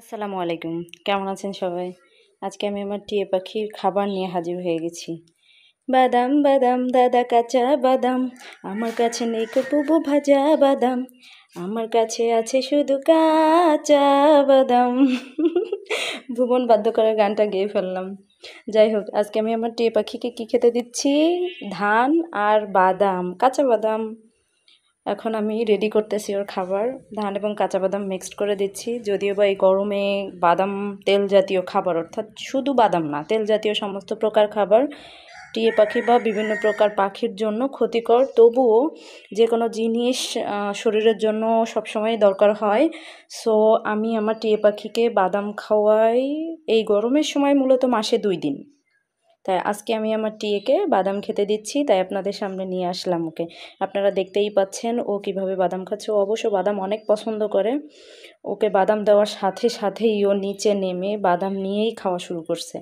আসসালামু আলাইকুম কেমন আছেন সবাই আজকে আমি আমার টিয়ে পাখির খাবার নিয়ে হাজির হয়ে গেছি বাদাম বাদাম দাদা কাঁচা বাদাম আমার কাছে নেই কপুবু ভাজা বাদাম আমার কাছে আছে শুধু কাঁচা বাদাম ভুবন বাধ্য করার গানটা গেয়ে ফেললাম যাই হোক আজকে আমি আমার টিয়ে পাখিকে কী খেতে দিচ্ছি ধান আর বাদাম কাঁচা বাদাম এখন আমি রেডি করতেছি ওর খাবার ধান এবং কাঁচা বাদাম মিক্সড করে দিচ্ছি যদিও বা এই গরমে বাদাম তেল জাতীয় খাবার অর্থাৎ শুধু বাদাম না তেল জাতীয় সমস্ত প্রকার খাবার টিয়ে পাখি বা বিভিন্ন প্রকার পাখির জন্য ক্ষতিকর তবুও যে কোনো জিনিস শরীরের জন্য সবসময় দরকার হয় সো আমি আমার টিয়ে পাখিকে বাদাম খাওয়াই এই গরমের সময় মূলত মাসে দুই দিন তাই আজকে আমি আমার টিয়েকে বাদাম খেতে দিচ্ছি তাই আপনাদের সামনে নিয়ে আসলাম ওকে আপনারা দেখতেই পাচ্ছেন ও কিভাবে বাদাম খাচ্ছে ও অবশ্য বাদাম অনেক পছন্দ করে ওকে বাদাম দেওয়ার সাথে সাথেই ও নিচে নেমে বাদাম নিয়েই খাওয়া শুরু করছে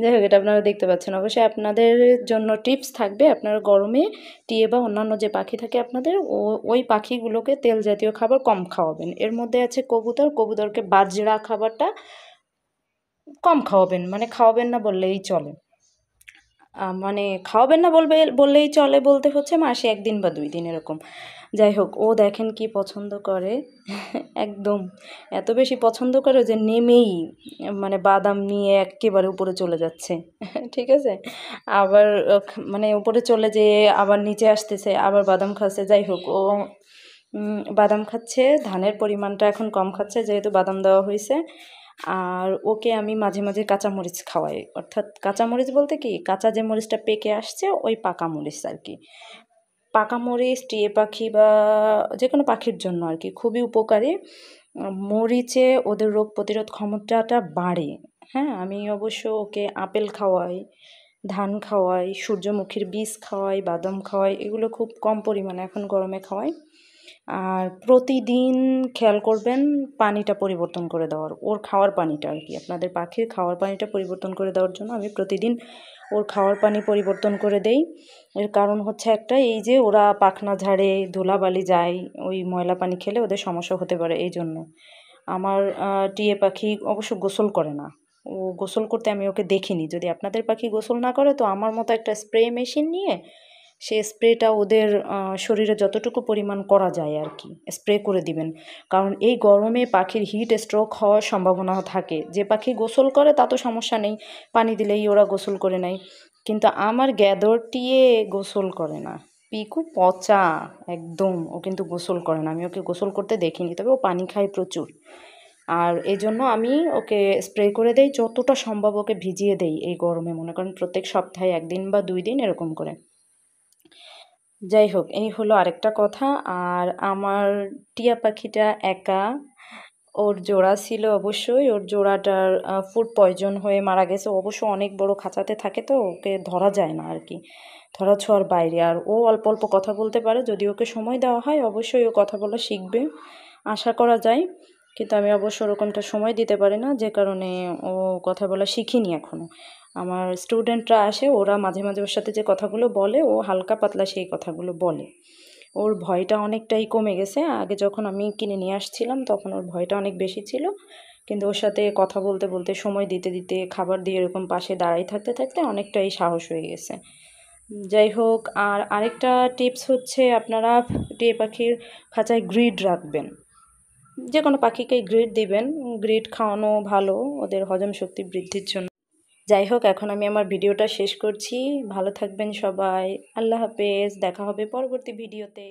যাই হোক এটা আপনারা দেখতে পাচ্ছেন অবশ্যই আপনাদের জন্য টিপস থাকবে আপনারা গরমে টিয়ে বা অন্যান্য যে পাখি থাকে আপনাদের ও ওই পাখিগুলোকে তেল জাতীয় খাবার কম খাওয়াবেন এর মধ্যে আছে কবুতর কবুতরকে বাজরা খাবারটা কম খাওয়াবেন মানে খাওয়াবেন না বললেই চলে মানে খাওয়াবেন না বলবে বললেই চলে বলতে হচ্ছে মাসে একদিন বা দুই দিন এরকম যাই হোক ও দেখেন কি পছন্দ করে একদম এত বেশি পছন্দ করে যে নেমেই মানে বাদাম নিয়ে একেবারে উপরে চলে যাচ্ছে ঠিক আছে আবার মানে উপরে চলে যেয়ে আবার নিচে আসতেছে আবার বাদাম খাচ্ছে যাই হোক ও বাদাম খাচ্ছে ধানের পরিমাণটা এখন কম খাচ্ছে যেহেতু বাদাম দেওয়া হয়েছে আর ওকে আমি মাঝে মাঝে কাঁচামরিচ খাওয়াই অর্থাৎ কাঁচামরিচ বলতে কি কাঁচা যে মরিচটা পেকে আসছে ওই পাকা মরিচ আর কি পাকা মরিচ টিয়ে পাখি বা যে কোনো পাখির জন্য আর কি খুবই উপকারী মরিচে ওদের রোগ প্রতিরোধ ক্ষমতাটা বাড়ে হ্যাঁ আমি অবশ্য ওকে আপেল খাওয়াই ধান খাওয়াই সূর্যমুখীর বীজ খাওয়াই বাদাম খাওয়াই এগুলো খুব কম পরিমাণে এখন গরমে খাওয়াই আর প্রতিদিন খেয়াল করবেন পানিটা পরিবর্তন করে দেওয়ার ওর খাওয়ার পানিটা আর কি আপনাদের পাখির খাওয়ার পানিটা পরিবর্তন করে দেওয়ার জন্য আমি প্রতিদিন ওর খাওয়ার পানি পরিবর্তন করে দেই এর কারণ হচ্ছে একটা এই যে ওরা পাখনা ঝাড়ে ধুলাবালি যায় ওই ময়লা পানি খেলে ওদের সমস্যা হতে পারে এই জন্য আমার টিয়ে পাখি অবশ্য গোসল করে না ও গোসল করতে আমি ওকে দেখিনি যদি আপনাদের পাখি গোসল না করে তো আমার মতো একটা স্প্রে মেশিন নিয়ে সে স্প্রেটা ওদের শরীরে যতটুকু পরিমাণ করা যায় আর কি স্প্রে করে দিবেন কারণ এই গরমে পাখির হিট স্ট্রোক হওয়ার সম্ভাবনা থাকে যে পাখি গোসল করে তা তো সমস্যা নেই পানি দিলেই ওরা গোসল করে নেয় কিন্তু আমার গ্যাদরটিয়ে গোসল করে না পিকু পচা একদম ও কিন্তু গোসল করে না আমি ওকে গোসল করতে দেখিনি তবে ও পানি খায় প্রচুর আর এই জন্য আমি ওকে স্প্রে করে দেই যতটা সম্ভব ওকে ভিজিয়ে দেই এই গরমে মনে করেন প্রত্যেক সপ্তাহে একদিন বা দুই দিন এরকম করে যাই হোক এই হলো আরেকটা কথা আর আমার টিয়া পাখিটা একা ওর জোড়া ছিল অবশ্যই ওর জোড়াটার ফুড পয়জন হয়ে মারা গেছে অবশ্য অনেক বড় খাঁচাতে থাকে তো ওকে ধরা যায় না আর কি ধরা ছোঁয়ার বাইরে আর ও অল্প অল্প কথা বলতে পারে যদি ওকে সময় দেওয়া হয় অবশ্যই ও কথা বলা শিখবে আশা করা যায় কিন্তু আমি অবশ্য ওরকমটা সময় দিতে পারি না যে কারণে ও কথা বলা শিখিনি এখনও আমার স্টুডেন্টরা আসে ওরা মাঝে মাঝে ওর সাথে যে কথাগুলো বলে ও হালকা পাতলা সেই কথাগুলো বলে ওর ভয়টা অনেকটাই কমে গেছে আগে যখন আমি কিনে নিয়ে আসছিলাম তখন ওর ভয়টা অনেক বেশি ছিল কিন্তু ওর সাথে কথা বলতে বলতে সময় দিতে দিতে খাবার দিয়ে এরকম পাশে দাঁড়াই থাকতে থাকতে অনেকটাই সাহস হয়ে গেছে যাই হোক আর আরেকটা টিপস হচ্ছে আপনারা টিয়ে পাখির খাঁচায় গ্রিড রাখবেন যে কোনো পাখিকে গ্রিড দিবেন গ্রিড খাওয়ানো ভালো ওদের হজম শক্তি বৃদ্ধির জন্য যাই হোক এখন আমি আমার ভিডিওটা শেষ করছি ভালো থাকবেন সবাই আল্লাহ হাফেজ দেখা হবে পরবর্তী ভিডিওতে